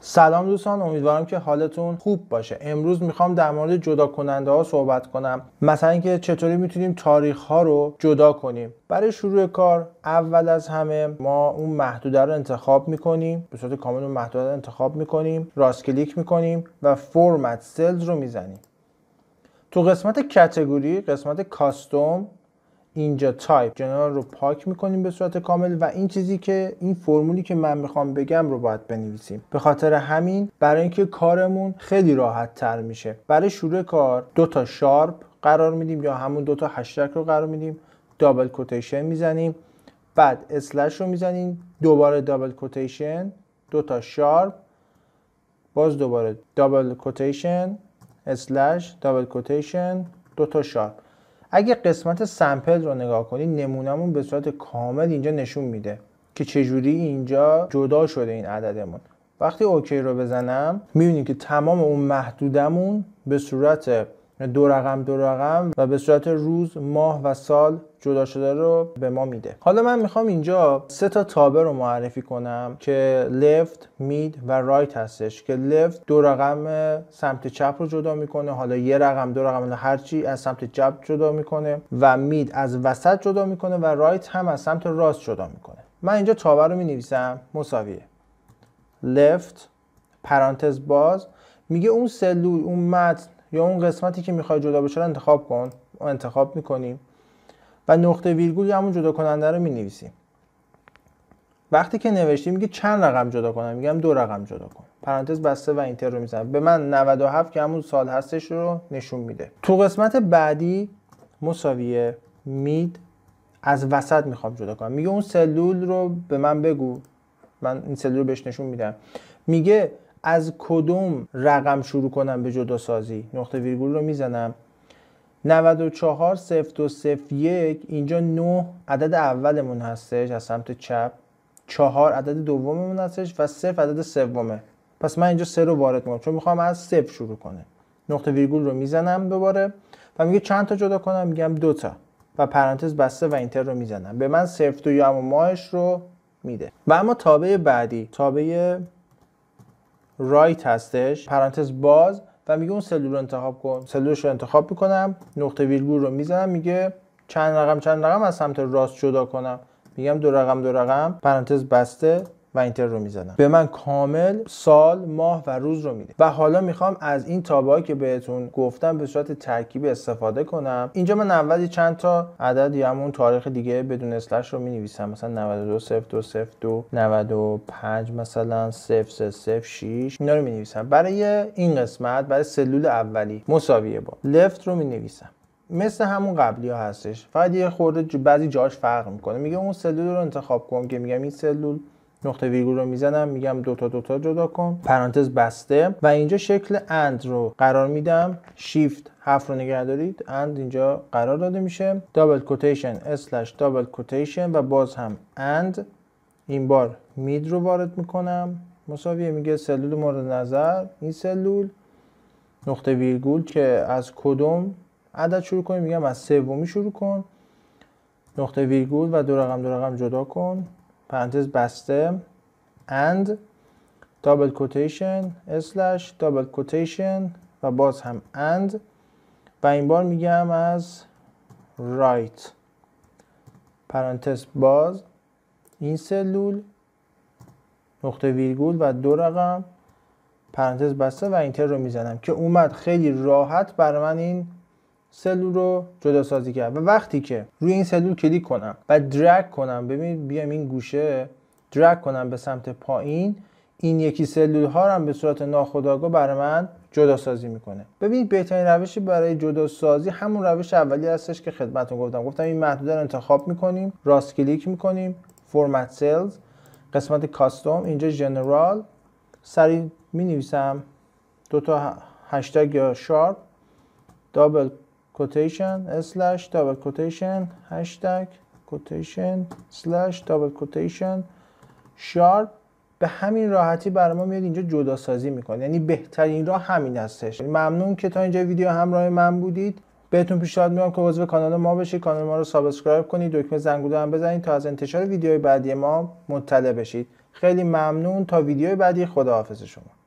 سلام دوستان امیدوارم که حالتون خوب باشه امروز میخوام در مورد جدا کننده ها صحبت کنم مثلا اینکه چطوری میتونیم تاریخ ها رو جدا کنیم برای شروع کار اول از همه ما اون محدوده رو انتخاب میکنیم به صورت کامل اون محدوده رو انتخاب میکنیم راست کلیک میکنیم و فرمت سلز رو میزنیم تو قسمت کتگوری قسمت کاستوم اینجا تایپ جنرال رو پاک میکنیم به صورت کامل و این چیزی که این فرمولی که من میخوام بگم رو باید بنویسیم به خاطر همین برای اینکه کارمون خیلی راحت تر میشه برای شروع کار دو تا شارپ قرار میدیم یا همون دو تا رو قرار میدیم دابل کوتیشن میزنیم بعد اسلش رو میزنیم دوباره دابل کوتیشن دو تا شارپ باز دوباره دابل کوتیشن اسلش دابل کوتیشن دو تا شارپ اگه قسمت سمپل رو نگاه کنید نمونهمون به صورت کامل اینجا نشون میده که چجوری اینجا جدا شده این عددمون وقتی اوکی رو بزنم میبینیم که تمام اون محدودمون به صورت یعنی دو رقم دو رقم و به صورت روز ماه و سال جدا شده رو به ما میده حالا من میخوام اینجا سه تا تابه رو معرفی کنم که لفت مید و رایت هستش که لفت دو رقم سمت چپ رو جدا میکنه حالا یه رقم دو رقم هرچی از سمت چپ جدا میکنه و مید از وسط جدا میکنه و رایت هم از سمت راست جدا میکنه من اینجا تابه رو مینویسم مساویه لفت پرانتز باز میگه اون سلول اون متن یا اون قسمتی که میخوای جدا بشه انتخاب کن انتخاب میکنیم و نقطه ویرگول یا همون جدا کننده رو مینویسیم وقتی که نوشتیم میگه چند رقم جدا کنم میگم دو رقم جدا کن پرانتز بسته و اینتر رو میزنم به من 97 که همون سال هستش رو نشون میده تو قسمت بعدی مساویه مید از وسط میخوام جدا کنم میگه اون سلول رو به من بگو من این سلول رو بهش نشون میدم میگه از کدوم رقم شروع کنم به جدا سازی نقطه ویرگول رو میزنم 94 0 و 0 یک اینجا 9 عدد اولمون هستش از سمت چپ 4 عدد دوممون هستش و 0 عدد سومه پس من اینجا 3 رو وارد میکنم چون میخوام از 0 شروع کنه نقطه ویرگول رو میزنم دوباره و میگه چند تا جدا کنم میگم دو تا و پرانتز بسته و اینتر رو میزنم به من سفت و یا ماهش رو میده و اما تابع بعدی تابع رایت هستش پرانتز باز و میگه اون سلول رو انتخاب کن سلولش رو انتخاب میکنم نقطه ویرگول رو میزنم میگه چند رقم چند رقم از سمت راست جدا کنم میگم دو رقم دو رقم پرانتز بسته و اینتر رو میزدم به من کامل سال ماه و روز رو میده و حالا میخوام از این تابهایی که بهتون گفتم به صورت ترکیب استفاده کنم اینجا من اولی چند تا عدد یا همون تاریخ دیگه بدون اسلش رو مینویسم مثلا 92 02 2 2 95 مثلا 0 6 اینا رو مینویسم برای این قسمت برای سلول اولی مساویه با لفت رو مینویسم مثل همون قبلی ها هستش فقط یه خورده بعضی جاش فرق میکنه میگه اون سلول رو انتخاب کن که میگم این سلول نقطه ویرگول رو میزنم میگم دوتا دوتا جدا کن پرانتز بسته و اینجا شکل اند رو قرار میدم شیفت هفت رو نگه دارید اند اینجا قرار داده میشه دابل کوتیشن اسلش دابل کوتیشن و باز هم اند این بار مید رو وارد میکنم مساویه میگه سلول مورد نظر این سلول نقطه ویرگول که از کدوم عدد شروع کنیم میگم از سومی شروع کن نقطه ویرگول و دو رقم دو رقم جدا کن پرانتز بسته and دابل quotation slash double quotation و باز هم and و این بار میگم از right پرانتز باز این سلول نقطه ویرگول و دو رقم پرانتز بسته و اینتر رو میزنم که اومد خیلی راحت بر من این سلول رو جدا سازی کرد و وقتی که روی این سلول کلیک کنم و درگ کنم ببینید بیام این گوشه درگ کنم به سمت پایین این یکی سلول ها رو هم به صورت ناخودآگاه برای من جدا سازی میکنه ببینید بهترین روشی برای جدا سازی همون روش اولی هستش که خدمتتون گفتم گفتم این محدوده رو انتخاب میکنیم راست کلیک میکنیم فرمت سلز قسمت کاستوم اینجا جنرال سری می نویسم دو تا هشتگ یا شارپ دابل quotation اسلش double quotation هشتگ quotation double quotation sharp به همین راحتی برای ما میاد اینجا جدا سازی میکنه یعنی بهترین راه همین هستش یعنی ممنون که تا اینجا ویدیو همراه من بودید بهتون پیشنهاد میدم که عضو کانال ما بشید کانال ما رو سابسکرایب کنید دکمه زنگوله هم بزنید تا از انتشار ویدیوهای بعدی ما مطلع بشید خیلی ممنون تا ویدیوی بعدی خداحافظ شما